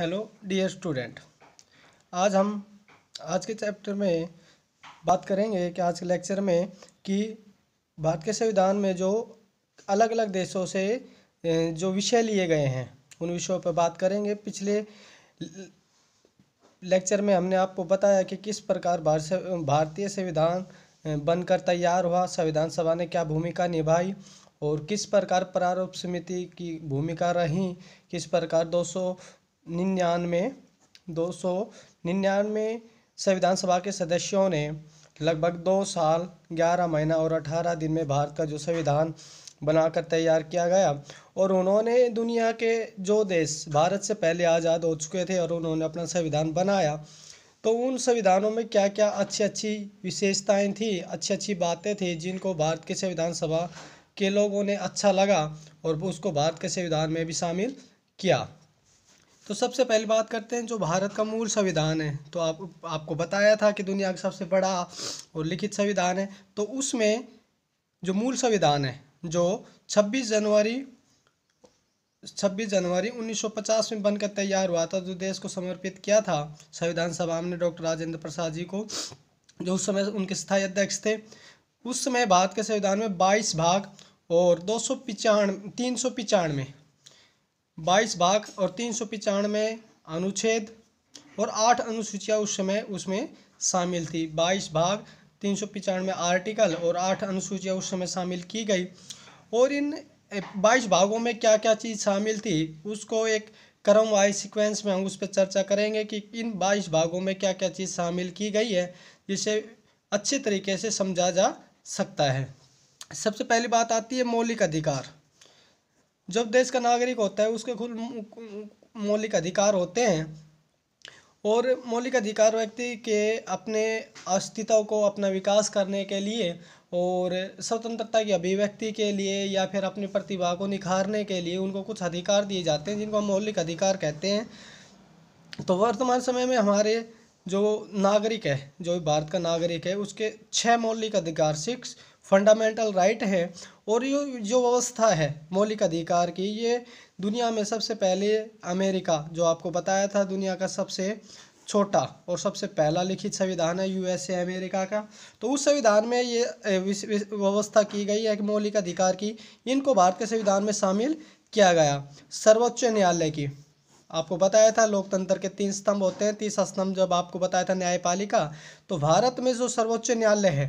Hello dear student आज हम आज के चैप्टर में बात करेंगे कि आज के लेक्चर में कि भारत के संविधान में जो अलग अलग देशों से जो विषय लिए गए हैं उन विषयों पर बात करेंगे पिछले लेक्चर में हमने आपको बताया कि किस प्रकार भारतीय संविधान बनकर तैयार हुआ संविधान सभा ने क्या भूमिका निभाई और किस प्रकार प्रारूप समिति की भूमिका रही किस प्रकार सौ निन्यानवे दो सौ निन्यानवे संविधान सभा के सदस्यों ने लगभग दो साल ग्यारह महीना और अठारह दिन में भारत का जो संविधान बनाकर तैयार किया गया और उन्होंने दुनिया के जो देश भारत से पहले आज़ाद हो चुके थे और उन्होंने अपना संविधान बनाया तो उन संविधानों में क्या क्या अच्छी अच्छी विशेषताएं थी अच्छी अच्छी बातें थी जिनको भारत के संविधान सभा के लोगों ने अच्छा लगा और उसको भारत के संविधान में भी शामिल किया तो सबसे पहले बात करते हैं जो भारत का मूल संविधान है तो आप आपको बताया था कि दुनिया का सबसे बड़ा और लिखित संविधान है तो उसमें जो मूल संविधान है जो 26 जनवरी 26 जनवरी 1950 में बनकर तैयार हुआ था जो देश को समर्पित किया था संविधान सभा ने डॉक्टर राजेंद्र प्रसाद जी को जो उस समय उनके स्थायी अध्यक्ष थे उस समय भारत के संविधान में 22 भाग और दो सौ पिचानवे तीन सौ पिचानवे बाईस भाग और तीन सौ पचानवे अनुच्छेद और आठ अनुसूचियाँ उस समय उसमें शामिल थी बाईस भाग तीन सौ पचानवे आर्टिकल और आठ अनुसूचियाँ उस समय शामिल की गई और इन बाईस भागों में क्या क्या चीज़ शामिल थी उसको एक क्रम वाइज सिक्वेंस में हम उस पर चर्चा करेंगे कि इन बाईस भागों में क्या क्या चीज़ शामिल की गई है जिसे अच्छे तरीके से समझा जा सकता है सबसे पहली बात आती है मौलिक अधिकार जब देश का नागरिक होता है उसके खुद मौलिक अधिकार होते हैं और मौलिक अधिकार व्यक्ति के अपने अस्तित्व को अपना विकास करने के लिए और स्वतंत्रता की अभिव्यक्ति के लिए या फिर अपनी प्रतिभा को निखारने के लिए उनको कुछ अधिकार दिए जाते हैं जिनको हम मौलिक अधिकार कहते हैं तो वर्तमान समय में हमारे जो नागरिक है जो भारत का नागरिक है उसके छः मौलिक अधिकार सिक्स फंडामेंटल राइट है और ये जो व्यवस्था है मौलिक अधिकार की ये दुनिया में सबसे पहले अमेरिका जो आपको बताया था दुनिया का सबसे छोटा और सबसे पहला लिखित संविधान है यूएसए अमेरिका का तो उस संविधान में ये व्यवस्था की गई है कि मौलिक अधिकार की इनको भारत के संविधान में शामिल किया गया सर्वोच्च न्यायालय की आपको बताया था लोकतंत्र के तीन स्तंभ होते हैं तीस स्तंभ जब आपको बताया था न्यायपालिका तो भारत में जो सर्वोच्च न्यायालय है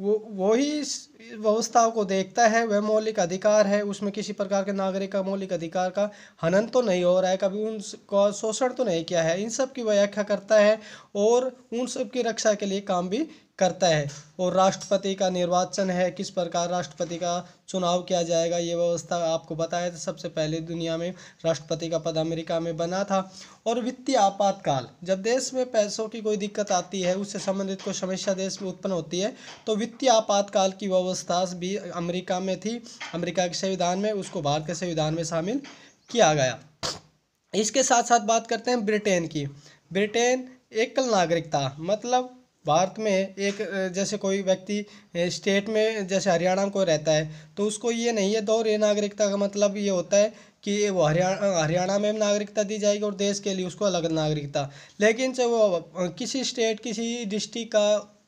वो वही व्यवस्थाओं को देखता है वह मौलिक अधिकार है उसमें किसी प्रकार के नागरिक का मौलिक अधिकार का हनन तो नहीं हो रहा है कभी उनका शोषण तो नहीं किया है इन सब की व्याख्या करता है और उन सब की रक्षा के लिए काम भी करता है और राष्ट्रपति का निर्वाचन है किस प्रकार राष्ट्रपति का चुनाव किया जाएगा ये व्यवस्था आपको बताया था सबसे पहले दुनिया में राष्ट्रपति का पद अमेरिका में बना था और वित्तीय आपातकाल जब देश में पैसों की कोई दिक्कत आती है उससे संबंधित कोई समस्या देश में उत्पन्न होती है तो वित्तीय आपातकाल की व्यवस्था भी अमरीका में थी अमरीका के संविधान में उसको भारत के संविधान में शामिल किया गया इसके साथ साथ बात करते हैं ब्रिटेन की ब्रिटेन एकल नागरिकता मतलब भारत में एक जैसे कोई व्यक्ति स्टेट में जैसे हरियाणा में कोई रहता है तो उसको ये नहीं है दोहरे नागरिकता का मतलब ये होता है कि वो हरियाणा हरियाणा में नागरिकता दी जाएगी और देश के लिए उसको अलग नागरिकता लेकिन चाहे वो किसी स्टेट किसी डिस्ट्रिक्ट का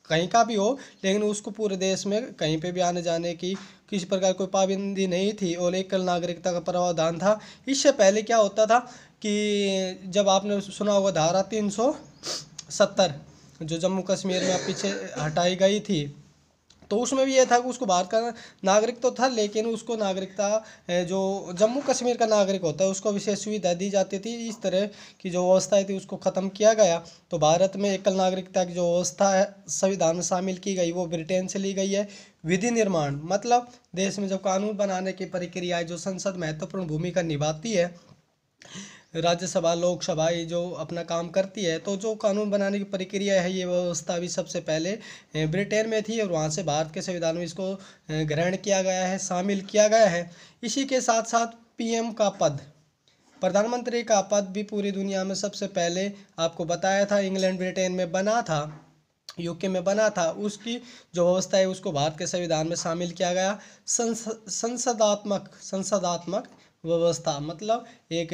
कहीं का भी हो लेकिन उसको पूरे देश में कहीं पे भी आने जाने की किसी प्रकार कोई पाबंदी नहीं थी और एकल नागरिकता का प्रावधान था इससे पहले क्या होता था कि जब आपने सुना होगा धारा तीन सौ सत्तर जो जम्मू कश्मीर में पीछे हटाई गई थी तो उसमें भी यह था कि उसको भारत का नागरिक तो था लेकिन उसको नागरिकता जो जम्मू कश्मीर का नागरिक होता है उसको विशेष सुविधा दी जाती थी इस तरह की जो व्यवस्थाएँ थी उसको ख़त्म किया गया तो भारत में एकल नागरिकता की जो व्यवस्था है संविधान में शामिल की गई वो ब्रिटेन से ली गई है विधि निर्माण मतलब देश में जो कानून बनाने की प्रक्रिया जो संसद महत्वपूर्ण भूमिका निभाती है राज्यसभा लोकसभा ये जो अपना काम करती है तो जो कानून बनाने की प्रक्रिया है ये व्यवस्था भी सबसे पहले ब्रिटेन में थी और वहाँ से भारत के संविधान में इसको ग्रहण किया गया है शामिल किया गया है इसी के साथ साथ पीएम का पद प्रधानमंत्री का पद भी पूरी दुनिया में सबसे पहले आपको बताया था इंग्लैंड ब्रिटेन में बना था यूके में बना था उसकी जो व्यवस्था है उसको भारत के संविधान में शामिल किया गया संस संसदात्मक संसदात्मक व्यवस्था मतलब एक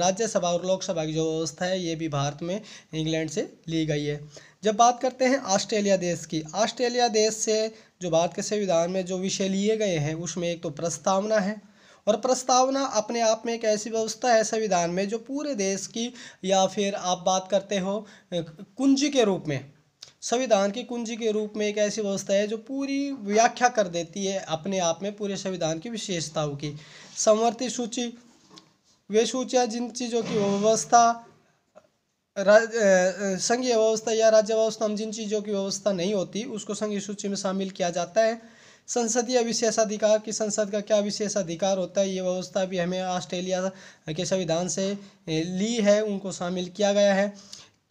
राज्यसभा और लोकसभा की जो व्यवस्था है ये भी भारत में इंग्लैंड से ली गई है जब बात करते हैं ऑस्ट्रेलिया देश की ऑस्ट्रेलिया देश से जो भारत के संविधान में जो विषय लिए गए हैं उसमें एक तो प्रस्तावना है और प्रस्तावना अपने आप में एक ऐसी व्यवस्था है संविधान में जो पूरे देश की या फिर आप बात करते हो कुंजी के रूप में संविधान की कुंजी के रूप में एक ऐसी व्यवस्था है जो पूरी व्याख्या कर देती है अपने आप में पूरे संविधान की विशेषताओं की समवर्ती सूची वे सूचियाँ जिन चीज़ों की व्यवस्था संघीय व्यवस्था या राज्य व्यवस्था में जिन चीज़ों की व्यवस्था नहीं होती उसको संघीय सूची में शामिल किया जाता है संसदीय विशेषाधिकार की संसद का क्या विशेष अधिकार होता है ये व्यवस्था भी हमें ऑस्ट्रेलिया के संविधान से ली है उनको शामिल किया गया है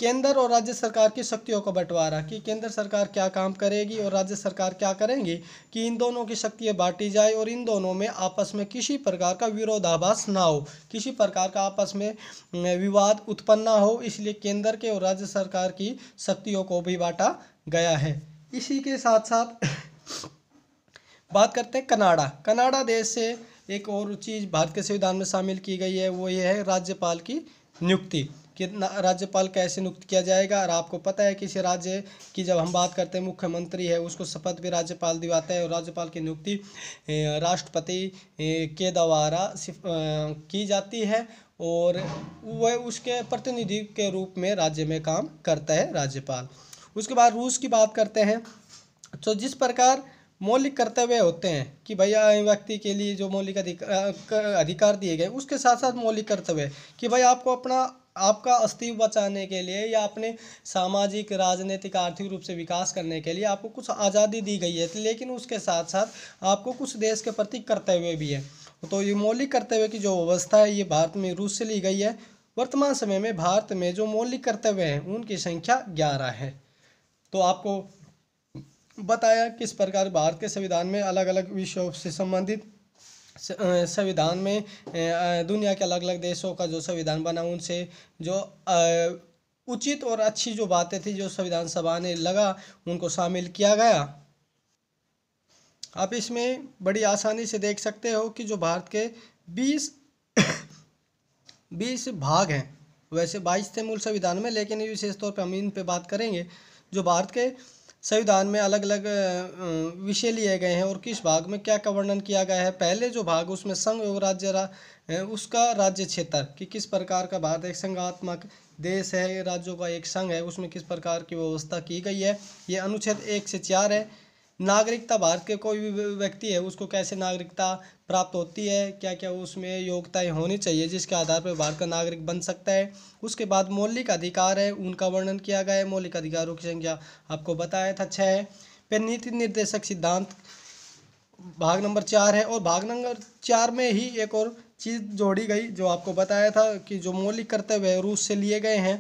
केंद्र और राज्य सरकार की शक्तियों का बंटवारा कि केंद्र सरकार क्या काम करेगी और राज्य सरकार क्या करेंगी कि इन दोनों की शक्तियाँ बांटी जाए और इन दोनों में आपस में किसी प्रकार का विरोधाभास ना हो किसी प्रकार का आपस में विवाद उत्पन्न ना हो इसलिए केंद्र के और राज्य सरकार की शक्तियों को भी बांटा गया है इसी के साथ साथ बात करते हैं कनाडा कनाडा देश से एक और चीज़ भारत के संविधान में शामिल की गई है वो ये है राज्यपाल की नियुक्ति कितना राज्यपाल कैसे नियुक्त किया जाएगा और आपको पता है किसी राज्य की जब हम बात करते हैं मुख्यमंत्री है उसको शपथ भी राज्यपाल दिवाता है और राज्यपाल की नियुक्ति राष्ट्रपति के द्वारा की जाती है और वह उसके प्रतिनिधि के रूप में राज्य में काम करता है राज्यपाल उसके बाद रूस की बात करते हैं तो जिस प्रकार मौलिक कर्तव्य होते हैं कि भैया व्यक्ति के लिए जो मौलिक अधिकार अधिकार दिए गए उसके साथ साथ मौलिक कर्तव्य कि भाई आपको अपना आपका अस्तित्व बचाने के लिए या अपने सामाजिक राजनीतिक आर्थिक रूप से विकास करने के लिए आपको कुछ आज़ादी दी गई है लेकिन उसके साथ साथ आपको कुछ देश के प्रति कर्तव्य भी है तो ये मौलिक कर्तव्य की जो व्यवस्था है ये भारत में रूस से ली गई है वर्तमान समय में भारत में जो मौलिक कर्तव्य हैं उनकी संख्या ग्यारह है तो आपको बताया किस प्रकार भारत के संविधान में अलग अलग विषयों से संबंधित संविधान में दुनिया के अलग अलग देशों का जो संविधान बना उनसे जो उचित और अच्छी जो बातें थी जो संविधान सभा ने लगा उनको शामिल किया गया आप इसमें बड़ी आसानी से देख सकते हो कि जो भारत के बीस बीस भाग हैं वैसे बाईस थे मूल संविधान में लेकिन विशेष तौर पर हम इन पे बात करेंगे जो भारत के संविधान में अलग अलग विषय लिए गए हैं और किस भाग में क्या का वर्णन किया गया है पहले जो भाग उसमें संघ एवं राज्य रा, उसका राज्य क्षेत्र कि किस प्रकार का भारत एक संघात्मक देश है राज्यों का एक संघ है उसमें किस प्रकार की व्यवस्था की गई है ये अनुच्छेद एक से चार है नागरिकता भारत के कोई भी व्यक्ति है उसको कैसे नागरिकता प्राप्त होती है क्या क्या उसमें योग्यताएं होनी चाहिए जिसके आधार पर भारत का नागरिक बन सकता है उसके बाद मौलिक अधिकार है उनका वर्णन किया गया है मौलिक अधिकारों की संख्या आपको बताया था छः फिर नीति निर्देशक सिद्धांत भाग नंबर चार है और भाग नंबर चार में ही एक और चीज़ जोड़ी गई जो आपको बताया था कि जो मौलिक कर्तव्य रूस से लिए गए हैं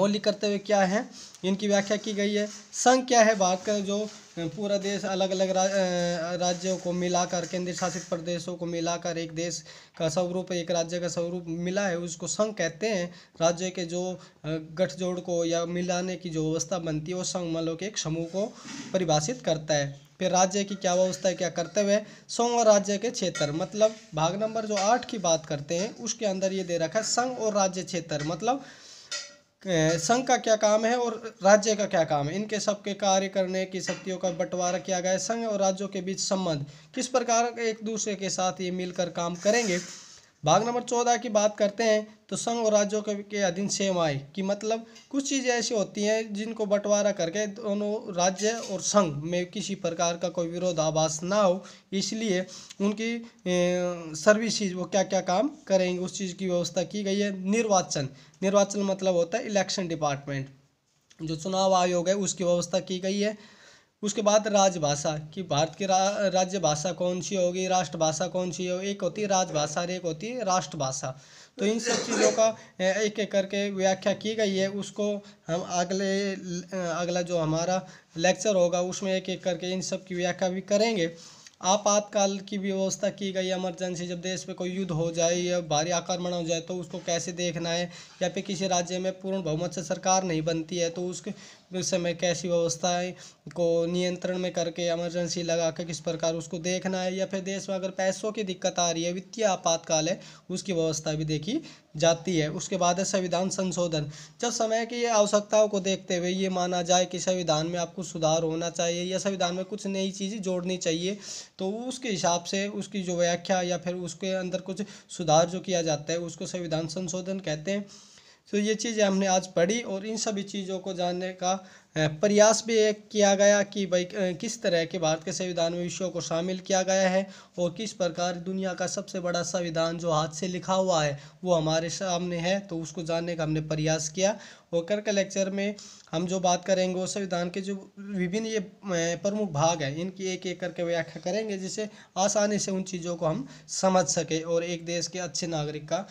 मौलिक कर्तव्य क्या है इनकी व्याख्या की गई है संघ क्या है भारत का जो पूरा देश अलग अलग राज्यों को मिलाकर केंद्र शासित प्रदेशों को मिलाकर एक देश का स्वरूप एक राज्य का स्वरूप मिला है उसको संघ कहते हैं राज्य के जो गठजोड़ को या मिलाने की जो व्यवस्था बनती है वो संघ मलों के एक समूह को परिभाषित करता है फिर राज्य की क्या व्यवस्था है क्या कर्तव्य हुए संघ और राज्य के क्षेत्र मतलब भाग नंबर जो आठ की बात करते हैं उसके अंदर ये दे रखा है संघ और राज्य क्षेत्र मतलब संघ का क्या काम है और राज्य का क्या काम है इनके सबके कार्य करने की शक्तियों का बंटवारा किया गया है संघ और राज्यों के बीच संबंध किस प्रकार एक दूसरे के साथ ये मिलकर काम करेंगे भाग नंबर चौदह की बात करते हैं तो संघ और राज्यों के अधीन सेवाएं कि मतलब कुछ चीज़ें ऐसी होती हैं जिनको बंटवारा करके दोनों राज्य और संघ में किसी प्रकार का कोई विरोधाभास ना हो इसलिए उनकी सर्विसेज वो क्या क्या काम करेंगे उस चीज़ की व्यवस्था की गई है निर्वाचन निर्वाचन मतलब होता है इलेक्शन डिपार्टमेंट जो चुनाव आयोग है उसकी व्यवस्था की गई है उसके बाद राजभाषा कि भारत की रा, राज्य भाषा कौन सी होगी राष्ट्रभाषा कौन सी होगी एक होती है राजभाषा और एक होती है राष्ट्रभाषा तो इन सब चीज़ों का एक एक करके व्याख्या की गई है उसको हम अगले अगला जो हमारा लेक्चर होगा उसमें एक एक करके इन सब की व्याख्या भी करेंगे आपातकाल की व्यवस्था की गई इमरजेंसी जब देश में कोई युद्ध हो जाए या भारी आक्रमण हो जाए तो उसको कैसे देखना है या फिर किसी राज्य में पूर्ण बहुमत से सरकार नहीं बनती है तो उसके उस समय कैसी व्यवस्थाएं को नियंत्रण में करके इमरजेंसी लगा कर किस प्रकार उसको देखना है या फिर देश में अगर पैसों की दिक्कत आ रही है वित्तीय आपातकाल है उसकी व्यवस्था भी देखी जाती है उसके बाद है संविधान संशोधन जब समय की आवश्यकताओं को देखते हुए ये माना जाए कि संविधान में आपको सुधार होना चाहिए या संविधान में कुछ नई चीज़ें जोड़नी चाहिए तो उसके हिसाब से उसकी जो व्याख्या या फिर उसके अंदर कुछ सुधार जो किया जाता है उसको संविधान संशोधन कहते हैं तो ये चीज़ें हमने आज पढ़ी और इन सभी चीज़ों को जानने का प्रयास भी एक किया गया कि भाई किस तरह के भारत के संविधान में विषयों को शामिल किया गया है और किस प्रकार दुनिया का सबसे बड़ा संविधान जो हाथ से लिखा हुआ है वो हमारे सामने है तो उसको जानने का हमने प्रयास किया होकर के लेक्चर में हम जो बात करेंगे वो संविधान के जो विभिन्न ये प्रमुख भाग हैं इनकी एक एक करके व्याख्या करेंगे जिससे आसानी से उन चीज़ों को हम समझ सकें और एक देश के अच्छे नागरिक का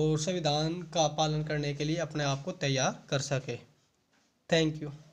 और संविधान का पालन करने के लिए अपने आप को तैयार कर सकें Thank you.